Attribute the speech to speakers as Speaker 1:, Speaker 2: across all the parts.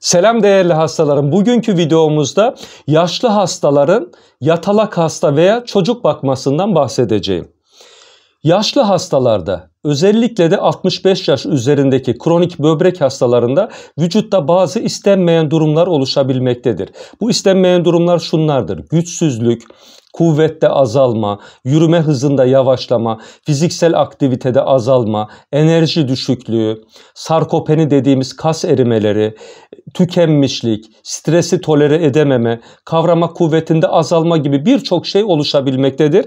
Speaker 1: Selam değerli hastalarım. Bugünkü videomuzda yaşlı hastaların yatalak hasta veya çocuk bakmasından bahsedeceğim. Yaşlı hastalarda özellikle de 65 yaş üzerindeki kronik böbrek hastalarında vücutta bazı istenmeyen durumlar oluşabilmektedir. Bu istenmeyen durumlar şunlardır. Güçsüzlük, kuvvette azalma, yürüme hızında yavaşlama, fiziksel aktivitede azalma, enerji düşüklüğü, sarkopeni dediğimiz kas erimeleri, tükenmişlik, stresi tolere edememe, kavrama kuvvetinde azalma gibi birçok şey oluşabilmektedir.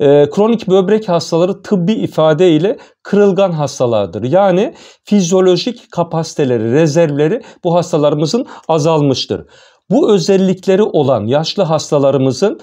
Speaker 1: E, kronik böbrek hastaları tıbbi ifadeyle kırılgan hastalardır. Yani fizyolojik kapasiteleri, rezervleri bu hastalarımızın azalmıştır. Bu özellikleri olan yaşlı hastalarımızın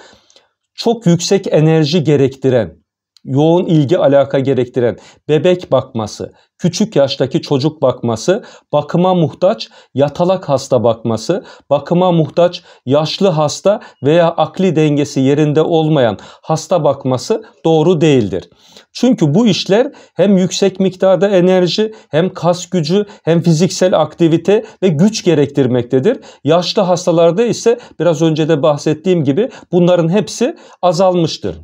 Speaker 1: çok yüksek enerji gerektiren, yoğun ilgi alaka gerektiren bebek bakması, küçük yaştaki çocuk bakması, bakıma muhtaç yatalak hasta bakması, bakıma muhtaç yaşlı hasta veya akli dengesi yerinde olmayan hasta bakması doğru değildir. Çünkü bu işler hem yüksek miktarda enerji, hem kas gücü, hem fiziksel aktivite ve güç gerektirmektedir. Yaşlı hastalarda ise biraz önce de bahsettiğim gibi bunların hepsi azalmıştır.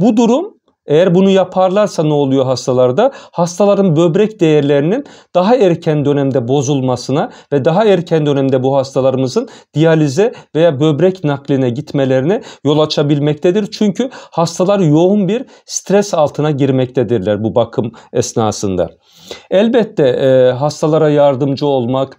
Speaker 1: Bu durum eğer bunu yaparlarsa ne oluyor hastalarda? Hastaların böbrek değerlerinin daha erken dönemde bozulmasına ve daha erken dönemde bu hastalarımızın diyalize veya böbrek nakline gitmelerine yol açabilmektedir. Çünkü hastalar yoğun bir stres altına girmektedirler bu bakım esnasında. Elbette e, hastalara yardımcı olmak,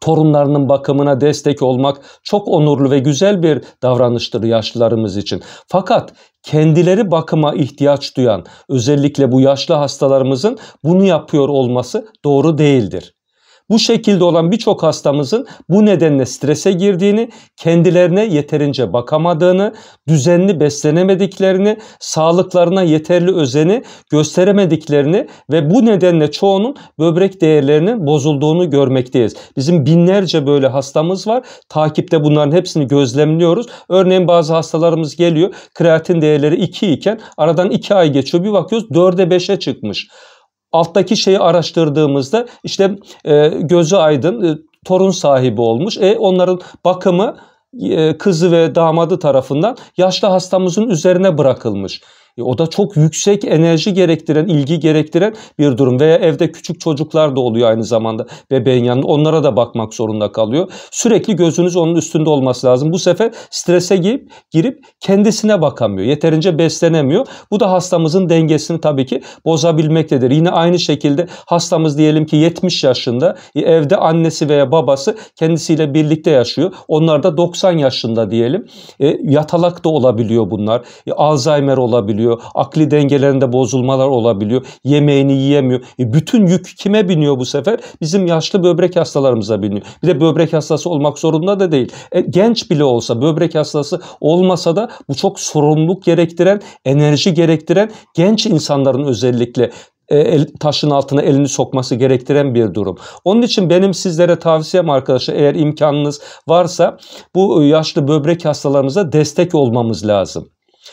Speaker 1: torunlarının bakımına destek olmak çok onurlu ve güzel bir davranıştır yaşlılarımız için. Fakat kendileri bakıma ihtiyaç duyan özellikle bu yaşlı hastalarımızın bunu yapıyor olması doğru değildir. Bu şekilde olan birçok hastamızın bu nedenle strese girdiğini, kendilerine yeterince bakamadığını, düzenli beslenemediklerini, sağlıklarına yeterli özeni gösteremediklerini ve bu nedenle çoğunun böbrek değerlerinin bozulduğunu görmekteyiz. Bizim binlerce böyle hastamız var. Takipte bunların hepsini gözlemliyoruz. Örneğin bazı hastalarımız geliyor. Kreatin değerleri 2 iken aradan 2 ay geçiyor. Bir bakıyoruz 4'e 5'e çıkmış alttaki şeyi araştırdığımızda işte e, gözü aydın e, torun sahibi olmuş. E onların bakımı e, kızı ve damadı tarafından yaşlı hastamızın üzerine bırakılmış. E, o da çok yüksek enerji gerektiren, ilgi gerektiren bir durum. Veya evde küçük çocuklar da oluyor aynı zamanda bebeğin yanında. Onlara da bakmak zorunda kalıyor. Sürekli gözünüz onun üstünde olması lazım. Bu sefer strese girip, girip kendisine bakamıyor. Yeterince beslenemiyor. Bu da hastamızın dengesini tabii ki bozabilmektedir. Yine aynı şekilde hastamız diyelim ki 70 yaşında e, evde annesi veya babası kendisiyle birlikte yaşıyor. Onlar da 90 yaşında diyelim. E, yatalak da olabiliyor bunlar. E, Alzheimer olabiliyor olabiliyor. Akli dengelerinde bozulmalar olabiliyor. Yemeğini yiyemiyor. E bütün yük kime biniyor bu sefer? Bizim yaşlı böbrek hastalarımıza biniyor. Bir de böbrek hastası olmak zorunda da değil. E, genç bile olsa böbrek hastası olmasa da bu çok sorumluluk gerektiren, enerji gerektiren genç insanların özellikle e, taşın altına elini sokması gerektiren bir durum. Onun için benim sizlere tavsiyem arkadaşlar eğer imkanınız varsa bu e, yaşlı böbrek hastalarımıza destek olmamız lazım.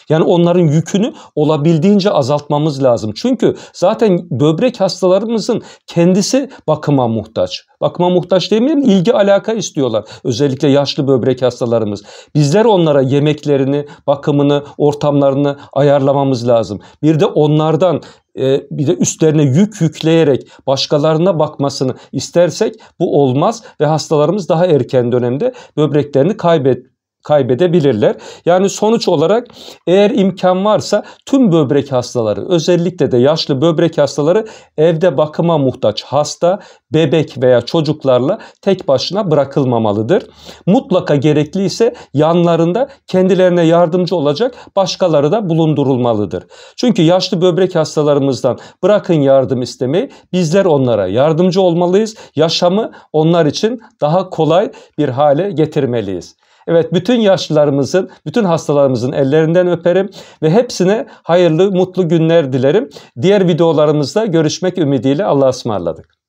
Speaker 1: Yani onların yükünü olabildiğince azaltmamız lazım. Çünkü zaten böbrek hastalarımızın kendisi bakıma muhtaç. Bakıma muhtaç demeyeyim ilgi alaka istiyorlar. Özellikle yaşlı böbrek hastalarımız. Bizler onlara yemeklerini, bakımını, ortamlarını ayarlamamız lazım. Bir de onlardan e, bir de üstlerine yük yükleyerek başkalarına bakmasını istersek bu olmaz ve hastalarımız daha erken dönemde böbreklerini kaybet kaybedebilirler. Yani sonuç olarak eğer imkan varsa tüm böbrek hastaları özellikle de yaşlı böbrek hastaları evde bakıma muhtaç hasta, bebek veya çocuklarla tek başına bırakılmamalıdır. Mutlaka gerekli ise yanlarında kendilerine yardımcı olacak başkaları da bulundurulmalıdır. Çünkü yaşlı böbrek hastalarımızdan bırakın yardım istemeyi bizler onlara yardımcı olmalıyız. Yaşamı onlar için daha kolay bir hale getirmeliyiz. Evet bütün yaşlılarımızın, bütün hastalarımızın ellerinden öperim ve hepsine hayırlı, mutlu günler dilerim. Diğer videolarımızda görüşmek ümidiyle Allah'a ısmarladık.